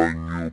Muy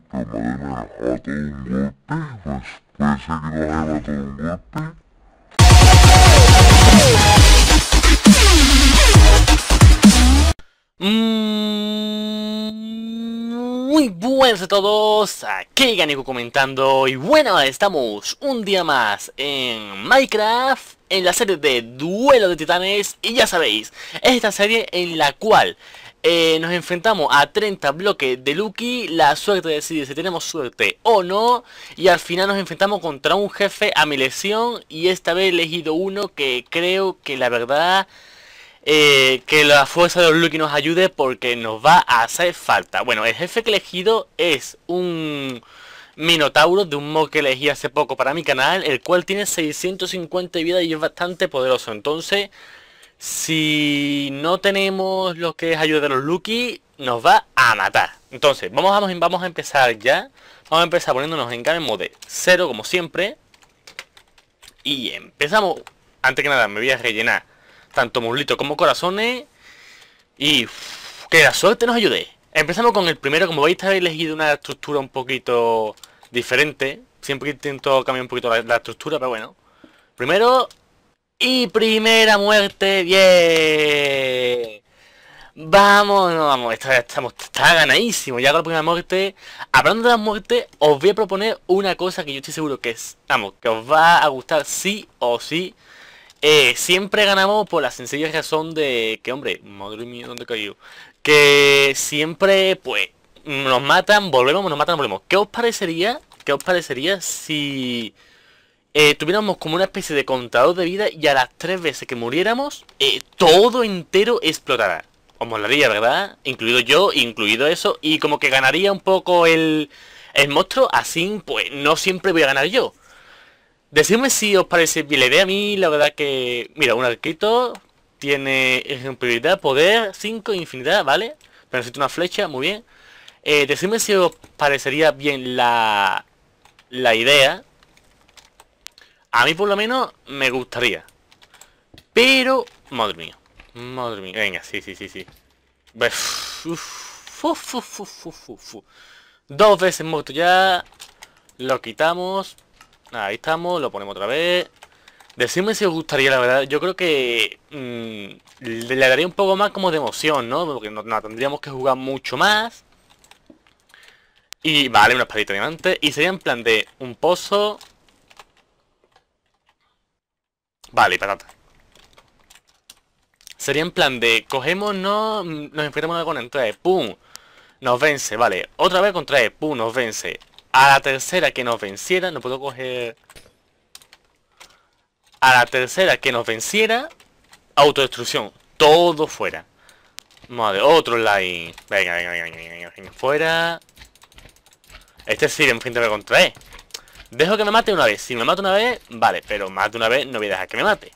buenas a todos, aquí Ganico comentando y bueno, estamos un día más en Minecraft en la serie de Duelo de Titanes y ya sabéis, es esta serie en la cual eh, nos enfrentamos a 30 bloques de Lucky, la suerte decide si tenemos suerte o no, y al final nos enfrentamos contra un jefe a mi lesión y esta vez he elegido uno que creo que la verdad... Eh, que la fuerza de los Lucky nos ayude porque nos va a hacer falta. Bueno, el jefe que he elegido es un Minotauro de un mod que elegí hace poco para mi canal, el cual tiene 650 de vida y es bastante poderoso. Entonces, si no tenemos lo que es ayuda de los Lucky, nos va a matar. Entonces, vamos, vamos a empezar ya. Vamos a empezar poniéndonos en game mode 0 como siempre. Y empezamos. Antes que nada, me voy a rellenar tanto muslito como corazones. Y que la suerte nos ayude. Empezamos con el primero, como veis, he elegido una estructura un poquito diferente. Siempre intento cambiar un poquito la, estructura, pero bueno. Primero... Y primera muerte, bien. Vamos, no, vamos, está, estamos, está ganadísimo. Ya la primera muerte. Hablando de la muerte, os voy a proponer una cosa que yo estoy seguro que estamos que os va a gustar sí o sí. Eh, siempre ganamos por la sencilla razón de que, hombre, madre mía, ¿dónde cayó? Que siempre, pues, nos matan, volvemos, nos matan, volvemos. ¿Qué os parecería, qué os parecería si eh, tuviéramos como una especie de contador de vida y a las tres veces que muriéramos, eh, todo entero explotará? Os molaría, ¿verdad? Incluido yo, incluido eso, y como que ganaría un poco el, el monstruo, así pues no siempre voy a ganar yo. Decidme si os parece bien la idea a mí, la verdad que... Mira, un arquito tiene ejemplaridad, poder, 5, infinidad, ¿vale? Pero necesito una flecha, muy bien. Decidme si os parecería bien la, idea. A mí por lo menos me gustaría. Pero... Madre mía. Madre mía. Venga, sí, sí, sí, sí. Dos veces muerto ya. Lo quitamos. Ahí estamos. Lo ponemos otra vez. Decidme si os gustaría, la verdad. Yo creo que mm, le daría un poco más como de emoción, ¿no? Porque nos, tendríamos que jugar mucho más. Y vale, una espadita de diamante. Y sería en plan de un pozo. Vale, y patata. Sería en plan de cogemos, no, nos enfrentamos con entrada, pum. Nos vence, vale. Otra vez contrae pum, nos vence. A la tercera que nos venciera, no puedo coger... A la tercera que nos venciera, autodestrucción. Todo fuera. Madre, otro line. Venga, venga, venga, venga, venga, fuera. Este Siren frente me contrae. Dejo que me mate una vez. Si me mato una vez, vale. Pero más de una vez, no voy a dejar que me mate.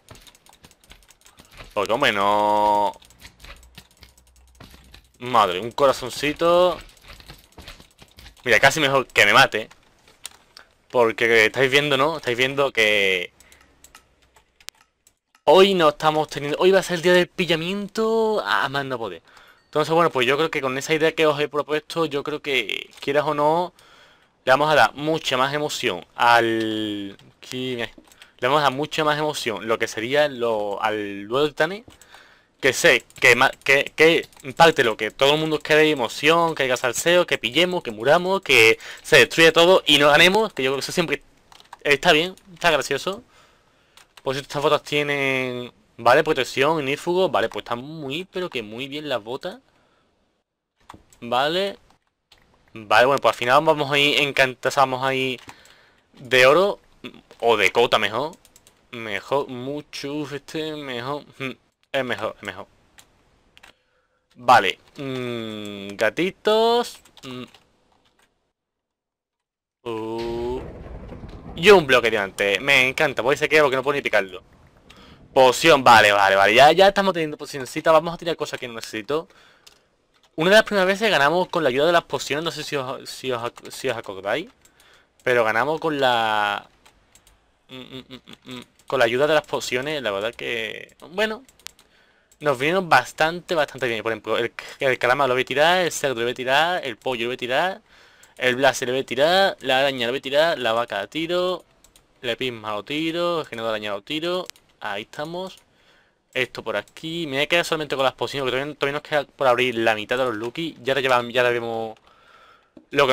Porque, hombre, no... Madre, un corazoncito... Mira, casi mejor que me mate. Porque estáis viendo, ¿no? Estáis viendo que... Hoy no estamos teniendo... Hoy va a ser el día del pillamiento a ah, más no poder. Entonces, bueno, pues yo creo que con esa idea que os he propuesto, yo creo que, quieras o no, le vamos a dar mucha más emoción al... ¿Quién Le vamos a dar mucha más emoción lo que sería lo, al duelo Titanic. Que sé, que, que, que lo que todo el mundo quiere emoción, que haya salseo, que pillemos, que muramos, que se destruya todo y nos ganemos, que yo creo que eso siempre está bien, está gracioso. Por estas botas tienen, vale, protección, inífugo, vale, pues están muy, pero que muy bien las botas. Vale, Vale, bueno, pues al final vamos a ir encantazamos ahí de oro o de cota mejor. Mejor, mucho, este, mejor. Mm, es mejor, es mejor. Vale. Mm, gatitos. Mm. Uh. Y un bloque de antes. Me encanta. Voy a que porque no puedo ni picarlo. Poción, vale, vale, vale. Ya, estamos teniendo pocioncita. Vamos a tener cosas que no necesito. Una de las primeras veces ganamos con la ayuda de las pociones, no sé si os, si acordáis. Pero ganamos con la... Mm, mm, mm, con la ayuda de las pociones, la verdad que... Bueno, nos vinieron bastante, bastante bien. Por ejemplo, el, el lo voy a tirar, el cerdo lo voy a tirar, el pollo lo voy a tirar, el blaster lo voy a tirar, la araña lo voy a tirar, la vaca de tiro, El pisma lo tiro, el genero de araña lo tiro. Ahí estamos esto por aquí. Me voy a solamente con las pociones, porque todavía, nos queda por abrir la mitad de los Lucky. Ya, llevamos, ya lo que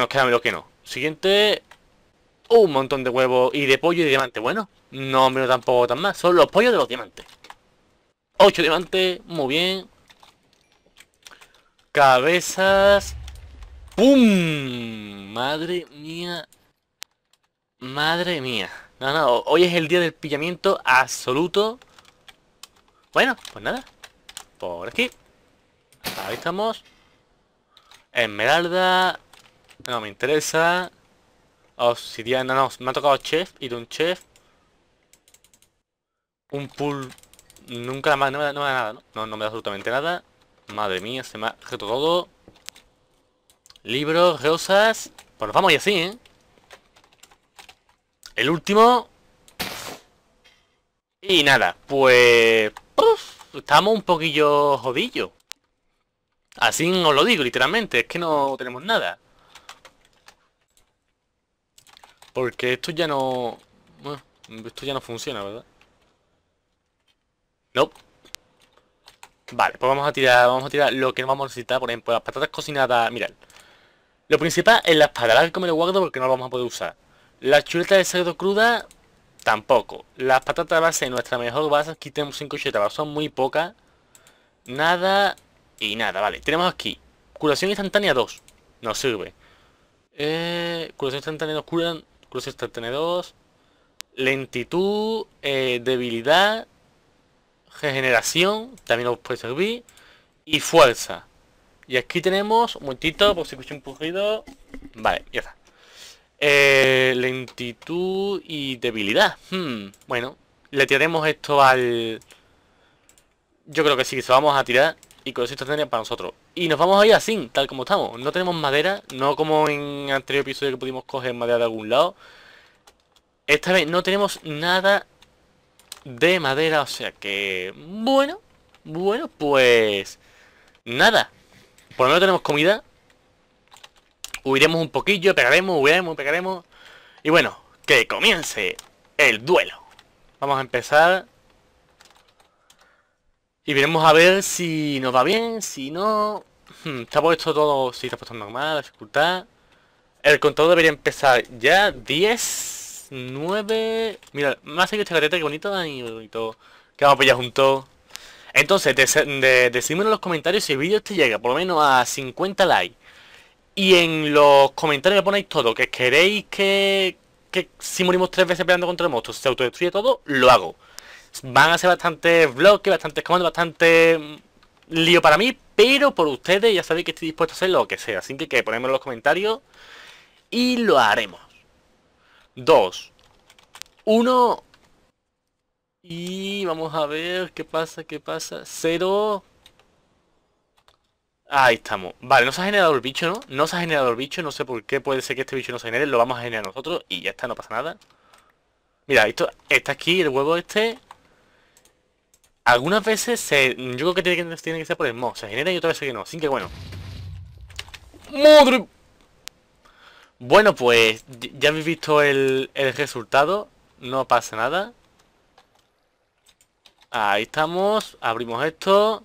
nos queda y lo que no. Siguiente, un montón de huevos y de pollo y de diamante. Bueno, no menos tampoco tan mal Son los pollos de los diamantes. Ocho diamantes, muy bien. Cabezas. ¡Pum! Madre mía. Madre mía. No, no, hoy es el día del pillamiento absoluto. Bueno, pues nada. Por aquí. Ahí estamos. Esmeralda. No me interesa. Obsidiana. No, me ha tocado chef. Y de un chef. Un pool. Nunca más. No me da, nada. ¿no? No, me da absolutamente nada. Madre mía, se me ha todo. Libros, rosas. Pues vamos y así, ¿eh? El último. Y nada, pues estamos un poquillo jodillo Así os lo digo, literalmente. Es que no tenemos nada. Porque esto ya no... esto ya no funciona, ¿verdad? No. Vale, pues vamos a tirar vamos a tirar lo que vamos a necesitar. Por ejemplo, las patatas cocinadas... Mirad. Lo principal es la espada. La que me lo guardo porque no vamos a poder usar. La chuleta de cerdo cruda Tampoco. Las patatas base, nuestra mejor base, aquí tenemos 5 chetabas, son muy pocas. Nada y nada, vale. Tenemos aquí curación instantánea 2. Nos sirve. Eh, curación instantánea 2, curan, curación instantánea 2. Lentitud, eh, debilidad, regeneración, también nos puede servir. Y fuerza. Y aquí tenemos, un momentito, por si escucha un Vale, ya está. Eh, lentitud y debilidad. Hmm. bueno, le tiraremos esto al... Yo creo que sí, se vamos a tirar y con esto tendría para nosotros. Y nos vamos a ir así, tal como estamos. No tenemos madera, no como en anterior episodio que pudimos coger madera de algún lado. Esta vez no tenemos nada de madera, o sea que... Bueno, bueno, pues... Nada. Por lo menos tenemos comida Huiremos un poquillo, pegaremos, huiremos, pegaremos. Y bueno, que comience el duelo. Vamos a empezar. Y veremos a ver si nos va bien, si no... Hmm, está puesto todo, si está puesto normal, la dificultad. El contador debería empezar ya. 10, 9... Mira, más que esta teta, qué bonito, y bonito. Que vamos a pillar juntos. Entonces, decídmelo en los comentarios si el vídeo te llega por lo menos a 50 likes. Y en los comentarios le ponéis todo, que queréis que, que si morimos tres veces peleando contra el monstruo, se autodestruye todo, lo hago. Van a ser bastantes bloques, bastantes comandos, bastante mm, lío para mí, pero por ustedes ya sabéis que estoy dispuesto a hacer lo que sea. Así que, que ponedme en los comentarios y lo haremos. Dos. Uno. Y vamos a ver qué pasa, qué pasa. Cero. Ahí estamos. Vale, no se ha generado el bicho, ¿no? No se ha generado el bicho, no sé por qué. Puede ser que este bicho no se genere, lo vamos a generar nosotros y ya está, no pasa nada. Mira, esto está aquí, el huevo este. Algunas veces se, yo creo que tiene, que ser por el mod. Se genera y otras veces que no. Sin que bueno. ¡Madre! Bueno, pues ya habéis visto el, el resultado. No pasa nada. Ahí estamos. Abrimos esto.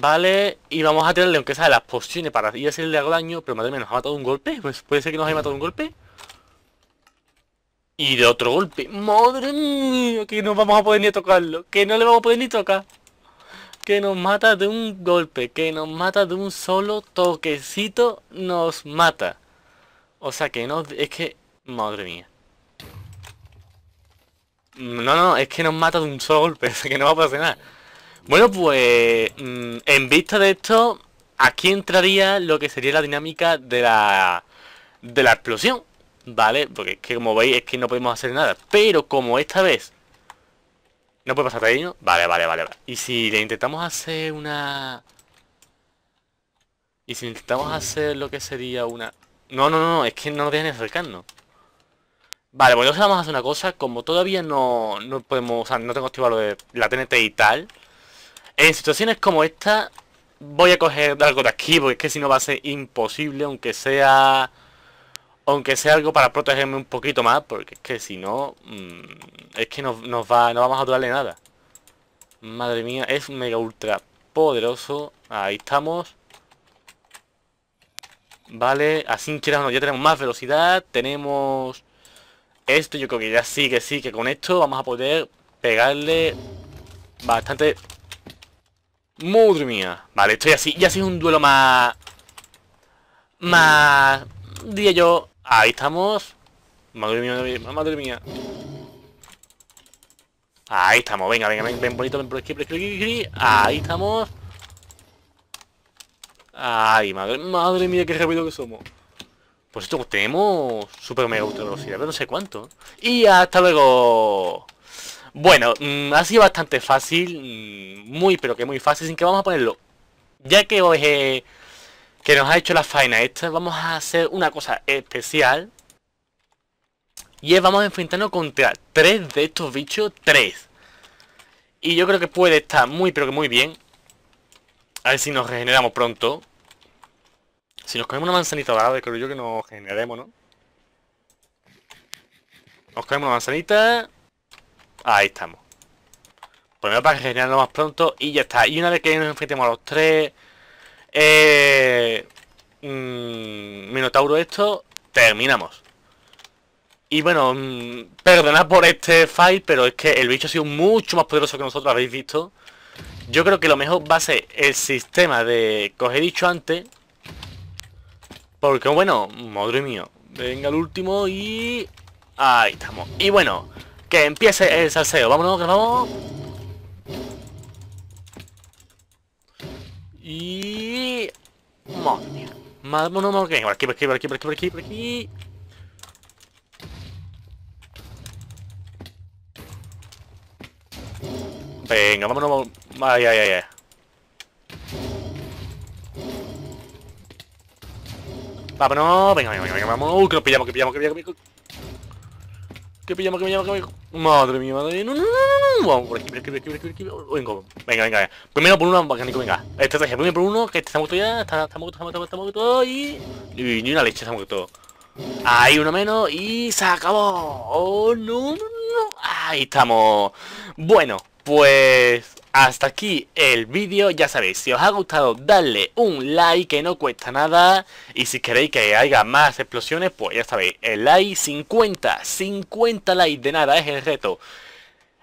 Vale, y vamos a tirarle, aunque sea las pociones para ir a hacerle algo daño, pero madre mía, nos ha matado un golpe, pues puede ser que nos haya matado un golpe. Y de otro golpe, madre mía, que no vamos a poder ni tocarlo, que no le vamos a poder ni tocar. Que nos mata de un golpe, que nos mata de un solo toquecito, nos mata. O sea que no, es que, madre mía. No, no, es que nos mata de un solo golpe, es que no va a pasar nada. Bueno, pues mm, en vista de esto, aquí entraría lo que sería la dinámica de la, de la explosión, ¿vale? Porque es que como veis es que no podemos hacer nada. Pero como esta vez no puede pasar daño, vale, vale, vale, Y si le intentamos hacer una... Y si intentamos hacer lo que sería una... No, no, no, es que no nos dejan acercarnos. Vale, bueno, pues entonces vamos a hacer una cosa. Como todavía no, podemos... O sea, no tengo activado la TNT y tal... En situaciones como esta voy a coger algo de aquí porque es que si no va a ser imposible aunque sea aunque sea algo para protegerme un poquito más porque es que si no mm, es que nos, va, no vamos a durarle nada. Madre mía, es mega ultra poderoso. Ahí estamos. Vale, así que ya tenemos más velocidad, tenemos esto, yo creo que ya sí, que sí, que con esto vamos a poder pegarle bastante Madre mía. Vale, estoy así. Ya ha sido un duelo más... Más... Diría yo... Ahí estamos. Madre mía, madre mía. Madre mía. Ahí estamos. Venga, venga, ven, ven bonito, ven por aquí, por aquí, Ahí estamos. Ay, madre, madre mía, qué rápido que somos. Pues esto tenemos super mega ultra velocidad, pero no sé cuánto. Y hasta luego. Bueno, mm, ha sido bastante fácil, mm, muy pero que muy fácil, sin que vamos a ponerlo. Ya que hoy que nos ha hecho la faena esta, vamos a hacer una cosa especial. Y es, vamos a enfrentarnos contra tres de estos bichos, tres. Y yo creo que puede estar muy pero que muy bien. A ver si nos regeneramos pronto. Si nos comemos una manzanita creo yo que nos generemos, ¿no? Nos comemos una manzanita. Ahí estamos. Primero pues para generarlo más pronto y ya está. Y una vez que nos enfrentemos a los tres... Eh, mm, minotauro esto, terminamos. Y bueno, mmm, perdonad por este fail pero es que el bicho ha sido mucho más poderoso que nosotros habéis visto. Yo creo que lo mejor va a ser el sistema de coger dicho antes. Porque bueno, madre mía. Venga el último y... Ahí estamos. Y bueno, que empiece el salseo. Vámonos, que vamos. Y... Madre mía. Vámonos, Por aquí, por aquí, por aquí, por aquí, por aquí, Venga, vámonos. Ay, ay, ay, Vámonos, venga, venga, venga, vamos. Que lo pillamos, que pillamos. Que pillamos. Que pillamos, que pillamos, que pillamos. Madre mía, madre mía. No, no, no, no. Vamos por aquí, por aquí, por aquí, Venga, venga, venga. Primero por uno, mecánico, venga. Estrategia, primero por uno, que está muerto ya. Está, está muerto, está muerto, está muerto. Y... Ni una leche, está muerto. Ahí uno menos y se acabó. Oh, no, no, no. Ahí estamos. Bueno, pues hasta aquí el vídeo, ya sabéis, si os ha gustado darle un like que no cuesta nada y si queréis que haya más explosiones, pues ya sabéis, el like 50, 50 likes de nada es el reto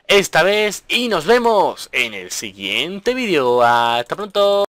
esta vez y nos vemos en el siguiente vídeo, hasta pronto.